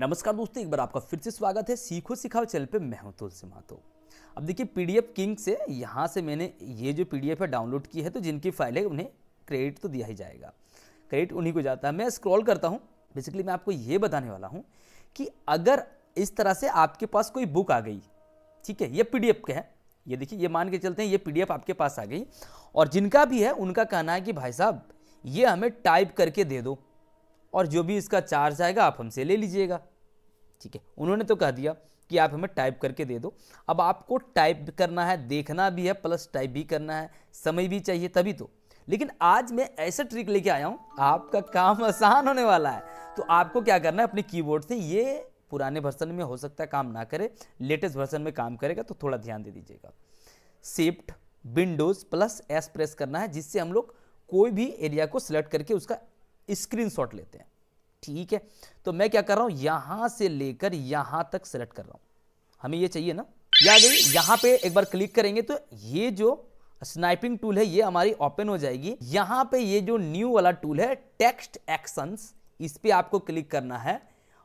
नमस्कार दोस्तों एक बार आपका फिर से स्वागत है सीखो सिखाओ चैनल पे मैं हूं तुलसी महतो अब देखिए पीडीएफ किंग से यहाँ से मैंने ये जो पीडीएफ है डाउनलोड की है तो जिनकी फाइल है उन्हें क्रेडिट तो दिया ही जाएगा क्रेडिट उन्हीं को जाता है मैं स्क्रॉल करता हूँ बेसिकली मैं आपको ये बताने वाला हूँ कि अगर इस तरह से आपके पास कोई बुक आ गई ठीक है ये पी के है ये देखिए ये मान के चलते हैं ये पी आपके पास आ गई और जिनका भी है उनका कहना है कि भाई साहब ये हमें टाइप करके दे दो और जो भी इसका चार्ज आएगा आप हमसे ले लीजिएगा ठीक है उन्होंने तो कह दिया कि आप हमें टाइप करके दे दो अब आपको टाइप करना है देखना भी है प्लस टाइप भी करना है समय भी चाहिए तभी तो लेकिन आज मैं ऐसा ट्रिक लेके आया हूँ आपका काम आसान होने वाला है तो आपको क्या करना है अपने कीबोर्ड से ये पुराने वर्सन में हो सकता है काम ना करे लेटेस्ट वर्सन में काम करेगा तो थोड़ा ध्यान दे दीजिएगा shift windows plus S press करना है जिससे हम लोग कोई भी एरिया को सिलेक्ट करके उसका स्क्रीनशॉट लेते हैं ठीक है तो मैं क्या कर रहा हूं यहां से लेकर यहां तक सेलेक्ट कर रहा हूं हमें ये चाहिए ना याद है यहां पे एक बार क्लिक करेंगे तो ये जो स्नाइपिंग टूल है ये हमारी ओपन हो जाएगी यहां पे ये जो न्यू वाला टूल है टेक्स्ट एक्शंस इस पर आपको क्लिक करना है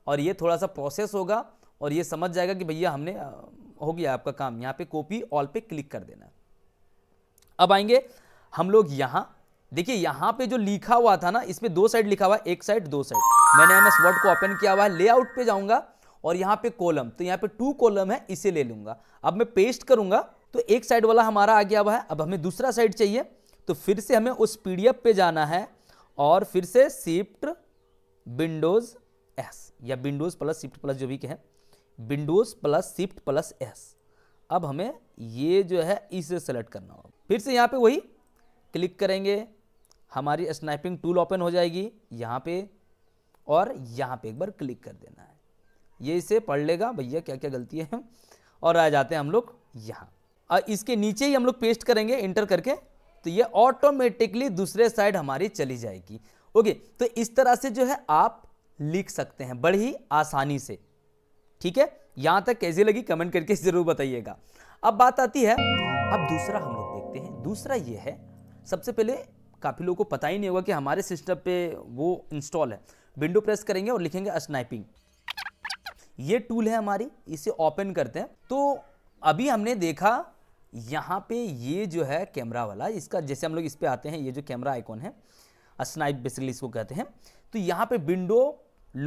और ये थोड़ा सा प्रोसेस होगा और ये समझ जाएगा कि भैया हमने हो गया आपका काम यहाँ पे कॉपी ऑल पे क्लिक कर देना अब आएंगे हम लोग यहां देखिए यहां पे जो लिखा हुआ था ना इसमें दो साइड लिखा हुआ है एक साइड दो साइड मैंने एमएस वर्ड को ओपन किया हुआ है लेआउट पे जाऊंगा और यहाँ पे कॉलम तो यहाँ पे टू कॉलम है इसे ले लूंगा अब मैं पेस्ट करूंगा तो एक साइड वाला हमारा आ गया हुआ है अब हमें दूसरा साइड चाहिए तो फिर से हमें उस पी पे जाना है और फिर से शिफ्ट विंडोज एस या विंडोज प्लस शिफ्ट प्लस जो भी कहें windows plus shift plus S अब हमें ये जो है इसे सेलेक्ट करना होगा फिर से यहाँ पे वही क्लिक करेंगे हमारी स्नैपिंग टूल ओपन हो जाएगी यहाँ पे और यहाँ पे एक बार क्लिक कर देना है ये इसे पढ़ लेगा भैया क्या क्या गलती है और आ जाते हैं हम लोग यहाँ और इसके नीचे ही हम लोग पेस्ट करेंगे इंटर करके तो ये ऑटोमेटिकली दूसरे साइड हमारी चली जाएगी ओके तो इस तरह से जो है आप लिख सकते हैं बड़ी आसानी से ठीक है यहाँ तक कैसी लगी कमेंट करके ज़रूर बताइएगा अब बात आती है अब दूसरा हम लोग देखते हैं दूसरा ये है सबसे पहले काफ़ी लोगों को पता ही नहीं होगा कि हमारे सिस्टम पे वो इंस्टॉल है विंडो प्रेस करेंगे और लिखेंगे स्नाइपिंग ये टूल है हमारी इसे ओपन करते हैं तो अभी हमने देखा यहाँ पे ये जो है कैमरा वाला इसका जैसे हम लोग इस पर आते हैं ये जो कैमरा आइकॉन है स्नाइप बेसिकली इसको कहते हैं तो यहाँ पर विंडो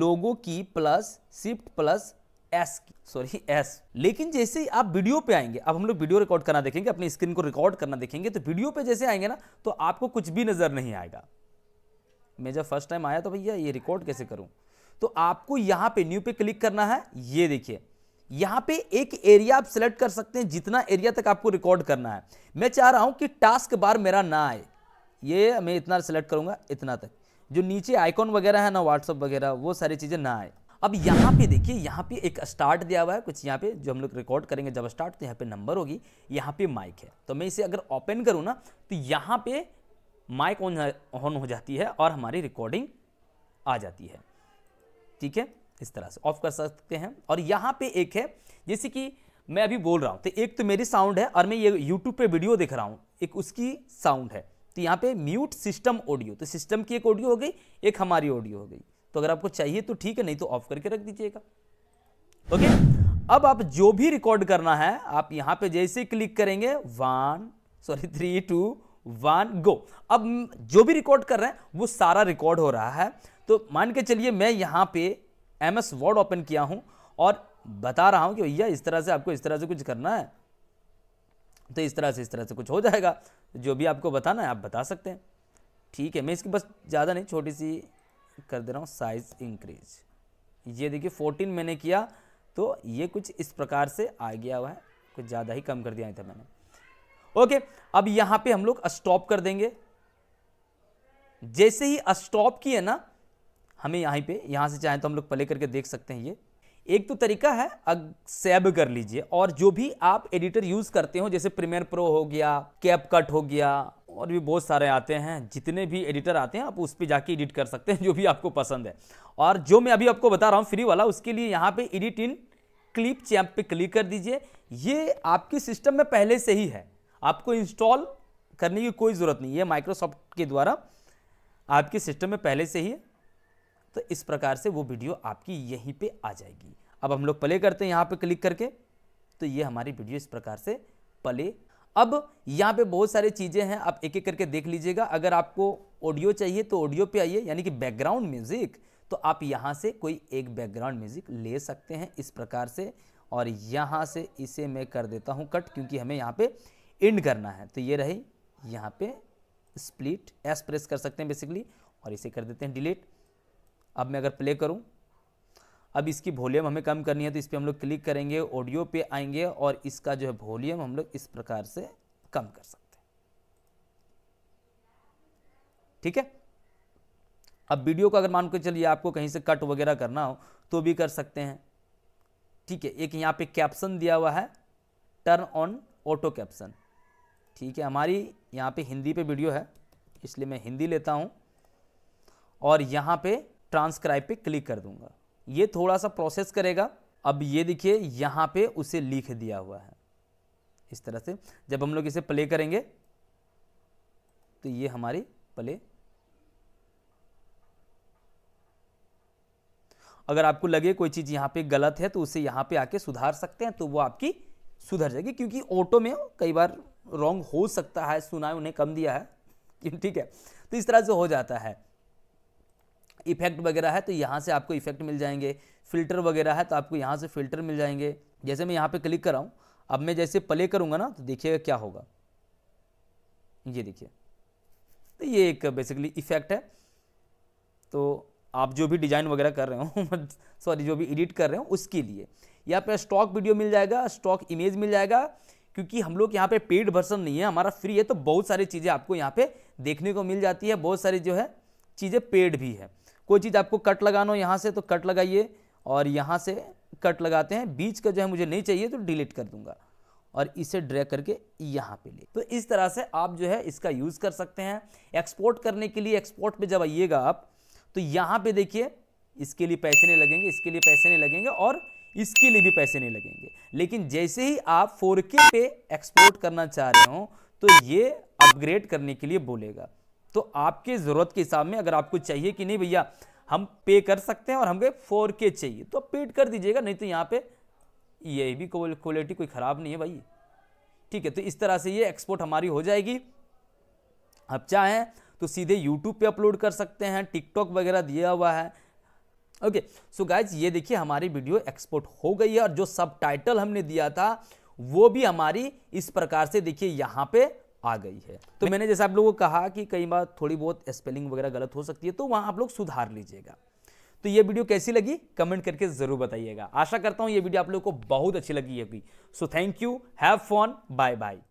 लोगों की प्लस शिफ्ट प्लस एस की सॉरी एस लेकिन जैसे ही आप वीडियो पे आएंगे अब हम लोग वीडियो रिकॉर्ड करना देखेंगे अपनी स्क्रीन को रिकॉर्ड करना देखेंगे तो वीडियो पे जैसे आएंगे ना तो आपको कुछ भी नज़र नहीं आएगा मैं जब फर्स्ट टाइम आया तो भैया ये रिकॉर्ड कैसे करूं तो आपको यहां पे न्यू पे क्लिक करना है ये देखिए यहां पे एक एरिया आप सिलेक्ट कर सकते हैं जितना एरिया तक आपको रिकॉर्ड करना है मैं चाह रहा हूं कि टास्क बार मेरा ना आए ये मैं इतना सिलेक्ट करूंगा इतना तक जो नीचे आइकॉन वगैरह है ना व्हाट्सअप वगैरह वो सारी चीज़ें ना आए अब यहाँ पे देखिए यहाँ पे एक स्टार्ट दिया हुआ है कुछ यहाँ पे जो हम लोग रिकॉर्ड करेंगे जब स्टार्ट तो यहाँ पे नंबर होगी यहाँ पे माइक है तो मैं इसे अगर ओपन करूँ ना तो यहाँ पे माइक ऑन ऑन हो जाती है और हमारी रिकॉर्डिंग आ जाती है ठीक है इस तरह से ऑफ कर सकते हैं और यहाँ पे एक है जैसे कि मैं अभी बोल रहा हूँ तो एक तो मेरी साउंड है और मैं ये यूट्यूब पर वीडियो देख रहा हूँ एक उसकी साउंड है तो यहाँ पे म्यूट सिस्टम ऑडियो तो सिस्टम की एक ऑडियो हो गई एक हमारी ऑडियो हो गई तो अगर आपको चाहिए तो ठीक है नहीं तो ऑफ करके रख दीजिएगा ओके अब आप जो भी रिकॉर्ड करना है आप यहां पे जैसे क्लिक करेंगे one sorry three two one go अब जो भी रिकॉर्ड कर रहे हैं वो सारा रिकॉर्ड हो रहा है तो मान के चलिए मैं यहाँ पे एम एस वर्ड ओपन किया हूँ और बता रहा हूँ कि भैया इस तरह से आपको इस तरह से कुछ करना है तो इस तरह से इस तरह से कुछ हो जाएगा जो भी आपको बताना है आप बता सकते हैं ठीक है मैं इसकी बस ज़्यादा नहीं छोटी सी कर दे रहा हूँ साइज इंक्रीज ये देखिए फोर्टीन मैंने किया तो ये कुछ इस प्रकार से आ गया हुआ है कुछ ज़्यादा ही कम कर दिया था मैंने ओके अब यहाँ पे हम लोग स्टॉप कर देंगे जैसे ही स्टॉप किए ना हमें यहाँ पे यहाँ से चाहें तो हम लोग प्ले करके देख सकते हैं ये एक तो तरीका है अब सेव कर लीजिए और जो भी आप एडिटर यूज़ करते हो जैसे प्रीमियर प्रो हो गया कैप कट हो गया और भी बहुत सारे आते हैं जितने भी एडिटर आते हैं आप उस पर जाके एडिट कर सकते हैं जो भी आपको पसंद है और जो मैं अभी आपको बता रहा हूँ फ्री वाला उसके लिए यहाँ पे एडिट इन क्लिप चैम्प पे क्लिक कर दीजिए ये आपके सिस्टम में पहले से ही है आपको इंस्टॉल करने की कोई ज़रूरत नहीं है माइक्रोसॉफ्ट के द्वारा आपके सिस्टम में पहले से ही है तो इस प्रकार से वो वीडियो आपकी यहीं पर आ जाएगी अब हम लोग प्ले करते हैं यहाँ पर क्लिक करके तो ये हमारी वीडियो इस प्रकार से प्ले अब यहाँ पे बहुत सारी चीज़ें हैं आप एक एक करके देख लीजिएगा अगर आपको ऑडियो चाहिए तो ऑडियो पे आइए यानी कि बैकग्राउंड म्यूज़िक तो आप यहाँ से कोई एक बैकग्राउंड म्यूज़िक ले सकते हैं इस प्रकार से और यहाँ से इसे मैं कर देता हूँ कट क्योंकि हमें यहाँ पे एंड करना है तो ये रही यहाँ पे स्प्लिट एस प्रेस कर सकते हैं बेसिकली और इसे कर देते हैं डिलीट अब मैं अगर प्ले करूँ अब इसकी वॉल्यूम हमें कम करनी है तो इस पर हम लोग क्लिक करेंगे ऑडियो पे आएंगे और इसका जो है वॉल्यूम हम लोग इस प्रकार से कम कर सकते हैं ठीक है अब वीडियो को अगर मान के चलिए आपको कहीं से कट वगैरह करना हो तो भी कर सकते हैं ठीक है एक यहाँ पे कैप्शन दिया हुआ है टर्न ऑन ऑटो कैप्शन ठीक है हमारी यहाँ पे हिंदी पे वीडियो है इसलिए मैं हिंदी लेता हूँ और यहाँ पे ट्रांसक्राइब पे क्लिक कर दूंगा ये थोड़ा सा प्रोसेस करेगा अब ये देखिए यहाँ पे उसे लिख दिया हुआ है इस तरह से जब हम लोग इसे प्ले करेंगे तो ये हमारी प्ले अगर आपको लगे कोई चीज़ यहाँ पे गलत है तो उसे यहाँ पे आके सुधार सकते हैं तो वो आपकी सुधर जाएगी क्योंकि ऑटो में कई बार रॉन्ग हो सकता है सुना उन्हें कम दिया है ठीक है तो इस तरह से हो जाता है इफेक्ट वगैरह है तो यहाँ से आपको इफेक्ट मिल जाएंगे फिल्टर वगैरह है तो आपको यहाँ से फिल्टर मिल जाएंगे जैसे मैं यहाँ पे क्लिक कर रहा हूँ अब मैं जैसे प्ले करूँगा ना तो देखिएगा क्या होगा ये देखिए तो ये एक बेसिकली इफेक्ट है तो आप जो भी डिज़ाइन वगैरह कर रहे हो सॉरी जो भी एडिट कर रहे हो उसके लिए यहाँ पे स्टॉक वीडियो मिल जाएगा स्टॉक इमेज मिल जाएगा क्योंकि हम लोग यहाँ पे पेड वर्सन नहीं है हमारा फ्री है तो बहुत सारी चीज़ें आपको यहाँ पे देखने को मिल जाती है बहुत सारी जो है चीज़ें पेड भी है कोई चीज़ आपको कट लगाना हो यहाँ से तो कट लगाइए और यहाँ से कट लगाते हैं बीच का जो है मुझे नहीं चाहिए तो डिलीट कर दूंगा और इसे ड्रैग करके यहाँ पे ले तो इस तरह से आप जो है इसका यूज़ कर सकते हैं एक्सपोर्ट करने के लिए एक्सपोर्ट पे जब आइएगा आप तो यहाँ पे देखिए इसके लिए पैसे नहीं लगेंगे इसके लिए पैसे नहीं लगेंगे और इसके लिए भी पैसे नहीं लगेंगे लेकिन जैसे ही आप फोर पे एक्सपोर्ट करना चाह रहे हो तो ये अपग्रेड करने के लिए बोलेगा तो आपके ज़रूरत के हिसाब में अगर आपको चाहिए कि नहीं भैया हम पे कर सकते हैं और हमें फोर के चाहिए तो आप पेड कर दीजिएगा नहीं तो यहाँ पे ये भी क्वालिटी कोई ख़राब नहीं है भाई ठीक है तो इस तरह से ये एक्सपोर्ट हमारी हो जाएगी आप चाहें तो सीधे यूट्यूब पे अपलोड कर सकते हैं टिकटॉक वगैरह दिया हुआ है ओके सो गाइज ये देखिए हमारी वीडियो एक्सपोर्ट हो गई है और जो सब टाइटल हमने दिया था वो भी हमारी इस प्रकार से देखिए यहाँ पे आ गई है तो मैंने जैसे आप लोगों को कहा कि कई बार थोड़ी बहुत स्पेलिंग वगैरह गलत हो सकती है तो वहाँ आप लोग सुधार लीजिएगा तो ये वीडियो कैसी लगी कमेंट करके ज़रूर बताइएगा आशा करता हूँ ये वीडियो आप लोगों को बहुत अच्छी लगी होगी so thank you have fun bye bye